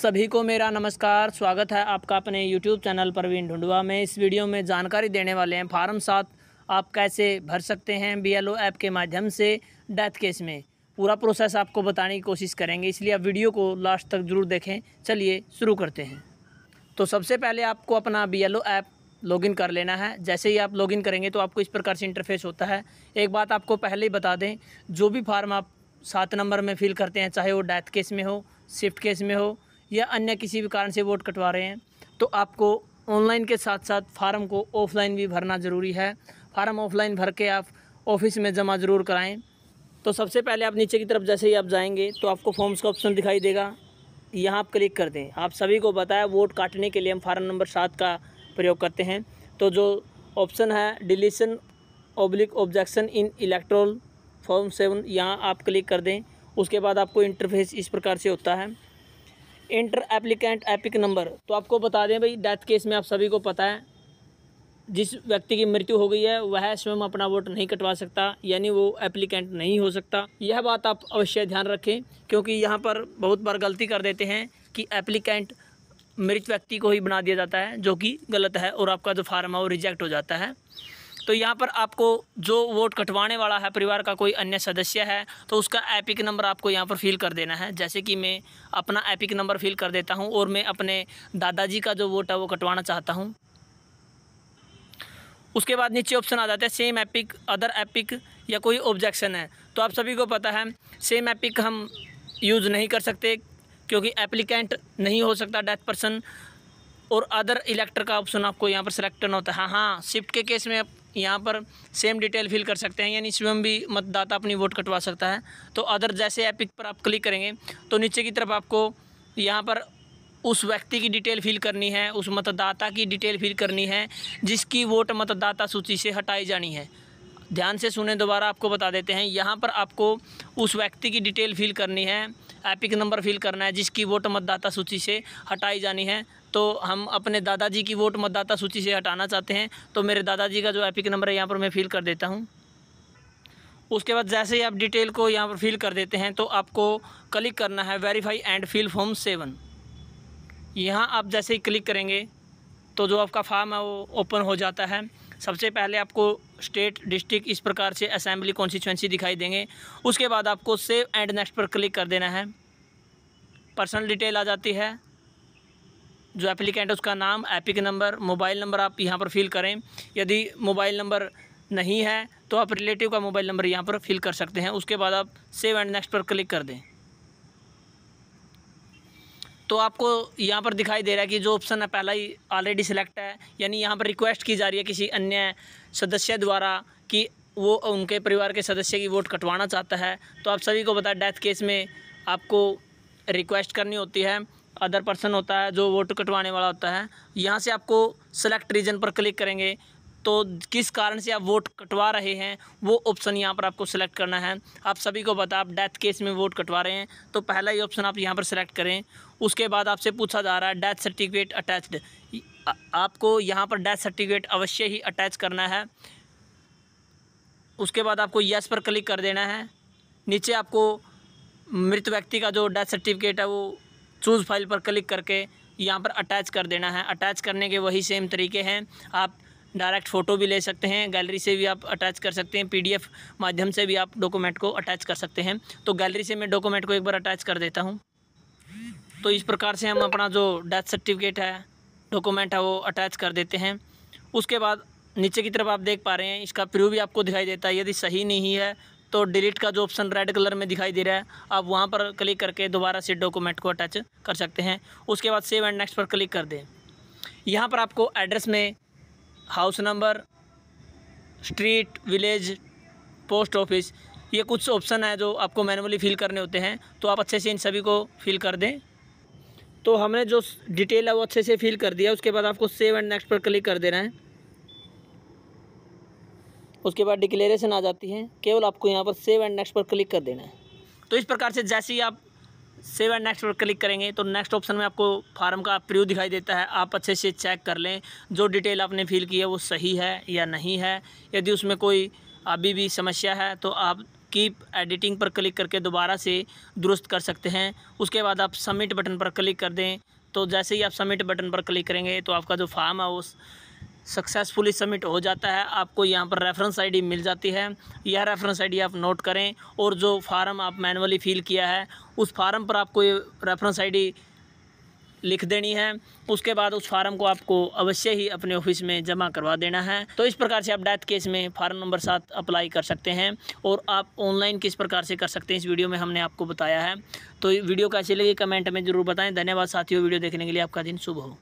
सभी को मेरा नमस्कार स्वागत है आपका अपने यूट्यूब चैनल प्रवीण ढुंडवा में इस वीडियो में जानकारी देने वाले हैं फार्म सात आप कैसे भर सकते हैं ओ ऐप के माध्यम से डेथ केस में पूरा प्रोसेस आपको बताने की कोशिश करेंगे इसलिए आप वीडियो को लास्ट तक ज़रूर देखें चलिए शुरू करते हैं तो सबसे पहले आपको अपना बी ऐप लॉगिन कर लेना है जैसे ही आप लॉगिन करेंगे तो आपको इस प्रकार से इंटरफेस होता है एक बात आपको पहले ही बता दें जो भी फार्म आप सात नंबर में फिल करते हैं चाहे वो डेथ केस में हो शिफ्ट केस में हो या अन्य किसी भी कारण से वोट कटवा रहे हैं तो आपको ऑनलाइन के साथ साथ फार्म को ऑफलाइन भी भरना ज़रूरी है फार्म ऑफलाइन भर के आप ऑफिस में जमा ज़रूर कराएं तो सबसे पहले आप नीचे की तरफ जैसे ही आप जाएंगे तो आपको फॉर्म्स का ऑप्शन दिखाई देगा यहाँ आप क्लिक कर दें आप सभी को बताया वोट काटने के लिए हम फार्म नंबर सात का प्रयोग करते हैं तो जो ऑप्शन है deletion oblique objection in electoral form seven यहाँ आप क्लिक कर दें उसके बाद आपको इंटरफेस इस प्रकार से होता है इंटर एप्लीकेंट एपिक नंबर तो आपको बता दें भाई डेथ केस में आप सभी को पता है जिस व्यक्ति की मृत्यु हो गई है वह स्वयं अपना वोट नहीं कटवा सकता यानी वो एप्लीकेंट नहीं हो सकता यह बात आप अवश्य ध्यान रखें क्योंकि यहाँ पर बहुत बार गलती कर देते हैं कि एप्लीकेंट मृत व्यक्ति को ही बना दिया जाता है जो कि गलत है और आपका जो फार्म है वो रिजेक्ट हो जाता है तो यहाँ पर आपको जो वोट कटवाने वाला है परिवार का कोई अन्य सदस्य है तो उसका एपिक नंबर आपको यहाँ पर फिल कर देना है जैसे कि मैं अपना एपिक नंबर फिल कर देता हूँ और मैं अपने दादाजी का जो वोट है वो कटवाना चाहता हूँ उसके बाद नीचे ऑप्शन आ जाता है सेम एपिक अदर एपिक या कोई ऑब्जेक्शन है तो आप सभी को पता है सेम एपिक हम यूज़ नहीं कर सकते क्योंकि एप्लीकेंट नहीं हो सकता डेथ पर्सन और अदर इलेक्टर का ऑप्शन आपको यहाँ पर सिलेक्ट होता है हाँ हाँ शिफ्ट के केस में यहाँ पर सेम डिटेल फिल कर सकते हैं यानी स्वयं भी मतदाता अपनी वोट कटवा सकता है तो अदर जैसे एपिक पर आप क्लिक करेंगे तो नीचे की तरफ आपको यहाँ पर उस व्यक्ति की डिटेल फिल करनी है उस मतदाता की डिटेल फिल करनी है जिसकी वोट मतदाता सूची से हटाई जानी है ध्यान से सुने दोबारा आपको बता देते हैं यहाँ पर आपको उस व्यक्ति की डिटेल फिल करनी है एपिक नंबर फिल करना है जिसकी वोट मतदाता सूची से हटाई जानी है तो हम अपने दादाजी की वोट मतदाता सूची से हटाना चाहते हैं तो मेरे दादाजी का जो एपिक नंबर है यहाँ पर मैं फ़िल कर देता हूँ उसके बाद जैसे ही आप डिटेल को यहाँ पर फिल कर देते हैं तो आपको क्लिक करना है verify and fill form seven यहाँ आप जैसे ही क्लिक करेंगे तो जो आपका फार्म है वो ओपन हो जाता है सबसे पहले आपको स्टेट डिस्ट्रिक्ट इस प्रकार से असेंबली कॉन्स्टिट्यूंसी दिखाई देंगे उसके बाद आपको सेव एंड नेक्स्ट पर क्लिक कर देना है पर्सनल डिटेल आ जाती है जो एप्लीकेंट है उसका नाम एपिक नंबर मोबाइल नंबर आप यहाँ पर फिल करें यदि मोबाइल नंबर नहीं है तो आप रिलेटिव का मोबाइल नंबर यहाँ पर फिल कर सकते हैं उसके बाद आप सेव एंड नेक्स्ट पर क्लिक कर दें तो आपको यहाँ पर दिखाई दे रहा है कि जो ऑप्शन है पहला ही ऑलरेडी सिलेक्ट है यानी यहाँ पर रिक्वेस्ट की जा रही है किसी अन्य सदस्य द्वारा कि वो उनके परिवार के सदस्य की वोट कटवाना चाहता है तो आप सभी को बताया डेथ केस में आपको रिक्वेस्ट करनी होती है अदर पर्सन होता है जो वोट कटवाने वाला होता है यहाँ से आपको सेलेक्ट रीजन पर क्लिक करेंगे तो किस कारण से आप वोट कटवा रहे हैं वो ऑप्शन यहाँ पर आपको सेलेक्ट करना है आप सभी को बता आप डेथ केस में वोट कटवा रहे हैं तो पहला ही ऑप्शन आप यहाँ पर सिलेक्ट करें उसके बाद आपसे पूछा जा रहा है डेथ सर्टिफिकेट अटैच्ड आपको यहाँ पर डेथ सर्टिफिकेट अवश्य ही अटैच करना है उसके बाद आपको यस पर क्लिक कर देना है नीचे आपको मृत व्यक्ति का जो डेथ सर्टिफिकेट है वो चूज़ फाइल पर क्लिक करके यहाँ पर अटैच कर देना है अटैच करने के वही सेम तरीके हैं आप डायरेक्ट फ़ोटो भी ले सकते हैं गैलरी से भी आप अटैच कर सकते हैं पीडीएफ माध्यम से भी आप डॉक्यूमेंट को अटैच कर सकते हैं तो गैलरी से मैं डॉक्यूमेंट को एक बार अटैच कर देता हूँ तो इस प्रकार से हम अपना जो डेथ सर्टिफिकेट है डॉक्यूमेंट है वो अटैच कर देते हैं उसके बाद नीचे की तरफ आप देख पा रहे हैं इसका प्रूव भी आपको दिखाई देता है यदि सही नहीं है तो डिलीट का जो ऑप्शन रेड कलर में दिखाई दे रहा है आप वहाँ पर क्लिक करके दोबारा से डॉक्यूमेंट को अटैच कर सकते हैं उसके बाद सेव एंड नेक्स्ट पर क्लिक कर दें यहाँ पर आपको एड्रेस में house number street village post office ये कुछ ऑप्शन है जो आपको मैनुअली फ़िल करने होते हैं तो आप अच्छे से इन सभी को फिल कर दें तो हमने जो डिटेल है वो अच्छे से फिल कर दिया उसके बाद आपको सेव एंड नेक्स्ट पर क्लिक कर देना है उसके बाद डिक्लेरेशन आ जाती है केवल आपको यहाँ पर सेव एंड नेक्स्ट पर क्लिक कर देना है तो इस प्रकार से जैसे ही आप सेव एंड नेक्स्ट पर क्लिक करेंगे तो नेक्स्ट ऑप्शन में आपको फार्म का प्रयोग दिखाई देता है आप अच्छे से चेक कर लें जो डिटेल आपने फिल की है वो सही है या नहीं है यदि उसमें कोई अभी भी समस्या है तो आप कीप एडिटिंग पर क्लिक करके दोबारा से दुरुस्त कर सकते हैं उसके बाद आप सबमिट बटन पर क्लिक कर दें तो जैसे ही आप सबमिट बटन पर क्लिक करेंगे तो आपका जो फार्म है उस सक्सेसफुली सबमिट हो जाता है आपको यहाँ पर रेफरेंस आईडी मिल जाती है यह रेफरेंस आईडी आप नोट करें और जो फार्म आप मैनुअली फिल किया है उस फार्म पर आपको ये रेफरेंस आईडी लिख देनी है उसके बाद उस फार्म को आपको अवश्य ही अपने ऑफिस में जमा करवा देना है तो इस प्रकार से आप डेथ केस में फार्म नंबर सात अप्लाई कर सकते हैं और आप ऑनलाइन किस प्रकार से कर सकते हैं इस वीडियो में हमने आपको बताया है तो वीडियो कैसी लगी कमेंट में ज़रूर बताएं धन्यवाद साथियों वीडियो देखने के लिए आपका दिन शुभ हो